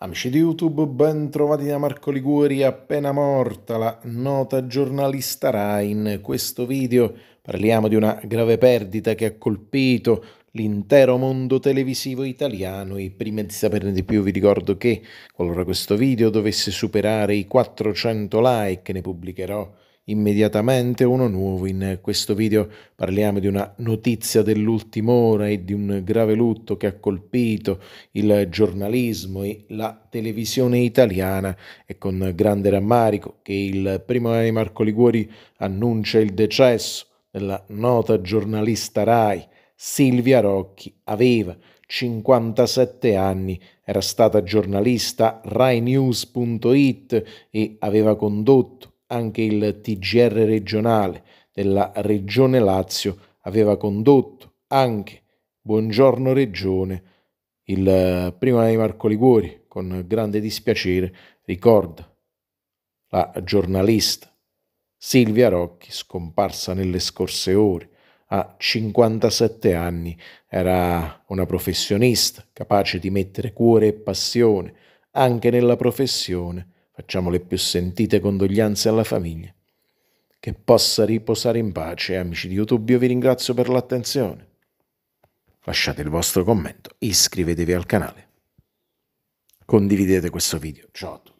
Amici di YouTube, ben trovati da Marco Liguori, appena morta la nota giornalista Rai. In questo video parliamo di una grave perdita che ha colpito l'intero mondo televisivo italiano. E prima di saperne di più vi ricordo che qualora questo video dovesse superare i 400 like ne pubblicherò immediatamente uno nuovo. In questo video parliamo di una notizia dell'ultima ora e di un grave lutto che ha colpito il giornalismo e la televisione italiana È con grande rammarico che il primo Marco Liguori annuncia il decesso della nota giornalista Rai Silvia Rocchi aveva 57 anni, era stata giornalista RaiNews.it e aveva condotto anche il TGR regionale della Regione Lazio, aveva condotto anche Buongiorno Regione, il eh, prima di Marco Liguori, con grande dispiacere, ricorda la giornalista Silvia Rocchi, scomparsa nelle scorse ore a 57 anni era una professionista capace di mettere cuore e passione anche nella professione. Facciamo le più sentite condoglianze alla famiglia. Che possa riposare in pace, amici di YouTube. Io vi ringrazio per l'attenzione. Lasciate il vostro commento, iscrivetevi al canale, condividete questo video. Ciao a tutti.